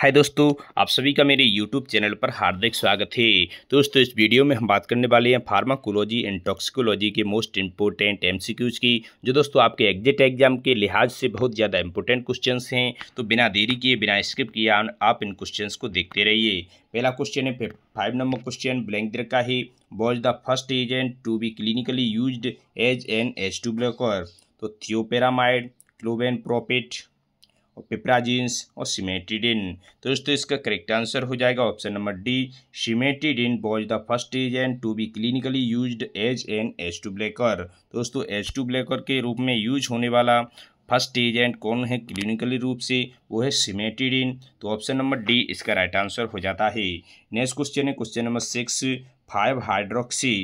हाय दोस्तों आप सभी का मेरे यूट्यूब चैनल पर हार्दिक स्वागत है दोस्तों इस वीडियो में हम बात करने वाले हैं फार्माकोलॉजी एंड टॉक्सिकोलॉजी के मोस्ट इंपॉर्टेंट एमसीक्यूज की जो दोस्तों आपके एग्जिट एग्जाम के लिहाज से बहुत ज़्यादा इंपॉर्टेंट क्वेश्चंस हैं तो बिना देरी किए बिना स्क्रिप्ट किए आप इन क्वेश्चन को देखते रहिए पहला क्वेश्चन है फाइव नंबर क्वेश्चन ब्लैंक दर का है was the first agent to be clinically use as an H two blocker तो थियोपेरामाइड क्लोबेन प्रोपिट और पिपराजींस और सीमेटिडिन तो दोस्तों इसका करेक्ट आंसर हो जाएगा option number D cimetidine was the first agent to be clinically use as an H two blocker दोस्तों H two blocker के रूप में यूज होने वाला फर्स्ट एजेंट कौन है क्लिनिकली रूप से वो है सीमेटिडिन तो ऑप्शन नंबर डी इसका राइट आंसर हो जाता है नेक्स्ट क्वेश्चन है question number six five hydroxy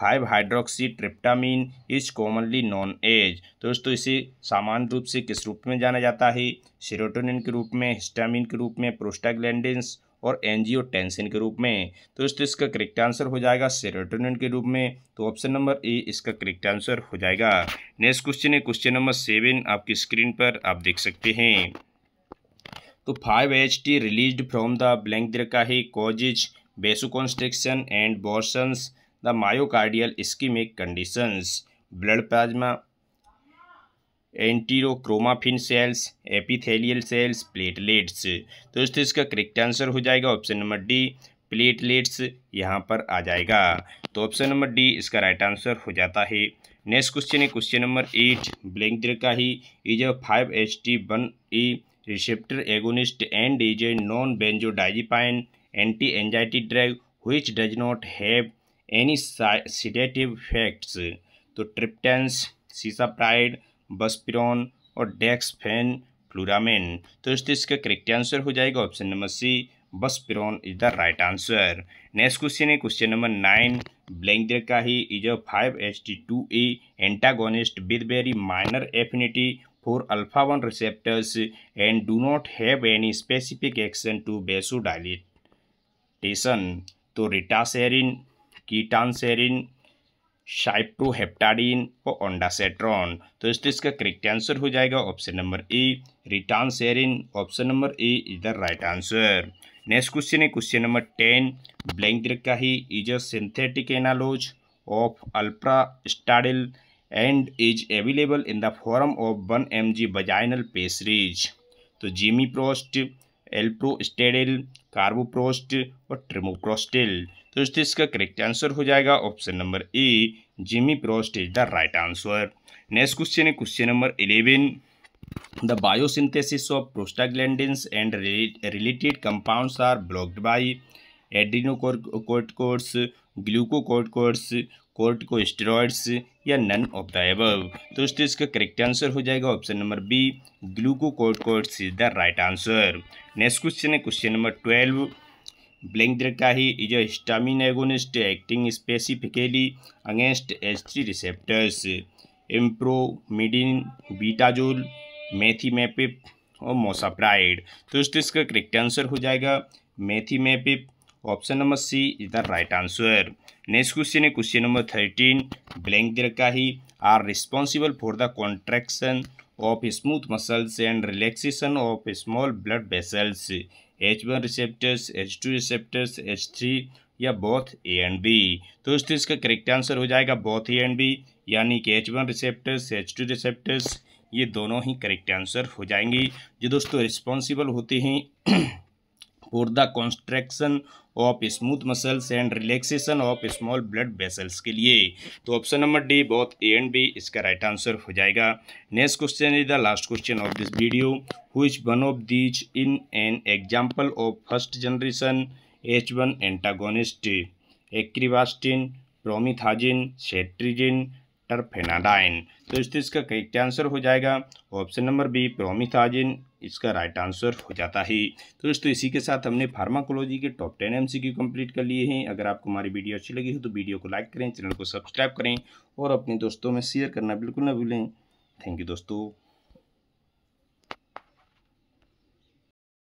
five hydroxy tryptamine is commonly known as तो दोस्तों इसे सामान्य रूप से किस रूप में जाना जाता है सीरोटोनिन के रूप में हिस्टामिन के रूप में प्रोस्टाग्लैंडिन्स और एनजीओटेंसिन के रूप में तो दोस्तों इसका करेक्ट आंसर हो जाएगा सेरोटोनिन के रूप में तो ऑप्शन नंबर ए इसका करेक्ट आंसर हो जाएगा नेक्स्ट क्वेश्चन है क्वेश्चन नंबर सेवन आपकी स्क्रीन पर आप देख सकते हैं तो five H T release from the blank दिरका ही causes vasoconstriction and worsens the myocardial ischemic conditions blood plasma enterochromaffin cells epithelial cells platelets तो दोस्तों इसका करेक्ट आंसर हो जाएगा ऑप्शन नंबर डी प्लेटलेट्स यहाँ पर आ जाएगा तो ऑप्शन नंबर डी इसका राइट आंसर हो जाता है नेक्स्ट क्वेश्चन है क्वेश्चन नंबर एट ब्लैंक दीर्घ का ही is a five H T one A receptor agonist and is a non benzodiazepine anti anxiety drug which does not have any sedative effects तो triptans सीसाप्राइड बसपिरोन और डेक्सफेन फ्लूरामेन तो दोस्तों इसका correct answer हो जाएगा option number C buspirone is the right answer next question है question number nine ब्लैंकडेर का ही is a five H T two A antagonist with very minor affinity for alpha one receptors and do not have specific action to vasodilatation तो ritanserin कीटानसेरिन cyproheptadine और ondansetron तो दोस्तों इसका correct answer हो जाएगा option number A ritanserin option number A is the right answer next question है question number ten blank ही is a synthetic analogue of alprostadil and is available in the form of one M G vaginal pessaries तो Jimmy प्रोस्ट एल्प्रोस्टेडिल कार्बोप्रोस्ट और ट्रिमोप्रोस्टिल तो दोस्तों इसका correct answer हो जाएगा option number A gemeprost is the right answer next question है question number eleven the biosynthesis of prostaglandins and related compounds are blocked by adrenocorticoids glucocorticoids corticosteroids या none of the above दोस्तों इसका correct answer हो जाएगा option number B glucocorticoids is the right answer next question है question number twelve blank का ही is a histamine agonist acting specifically against H three receptors एम्प्रोमिडिन betazole methimepip और mosapride तो इस इसका करेक्ट आंसर हो जाएगा methimepip option number C is the right answer next question है क्वेश्चन नंबर थर्टीन ब्लैंक दे रखा ही are responsible for the contraction of smooth muscles and relaxation of small blood vessels H one receptors H two receptors H three या both A and B तो इसका correct answer हो जाएगा both A and B यानी कि H one receptors H two receptors ये दोनों ही correct answer हो जाएंगी जो दोस्तों रिस्पॉन्सिबल होते हैं for the constriction of smooth muscles and relaxation of small blood vessels के लिए तो option number D both A and B इसका राइट आंसर हो जाएगा next question is the last question of this video which one of these in an example of first generation H one antagonist acrivastine promethazine cetirizine terfenadine तो इसका correct answer हो जाएगा option number B promethazine इसका right answer हो जाता है तो दोस्तों इसी के साथ हमने फार्माकोलॉजी के टॉप टेन एम कंप्लीट कर लिए हैं अगर आपको हमारी वीडियो अच्छी लगी हो तो वीडियो को लाइक करें चैनल को सब्सक्राइब करें और अपने दोस्तों में शेयर करना बिल्कुल ना भूलें थैंक यू दोस्तों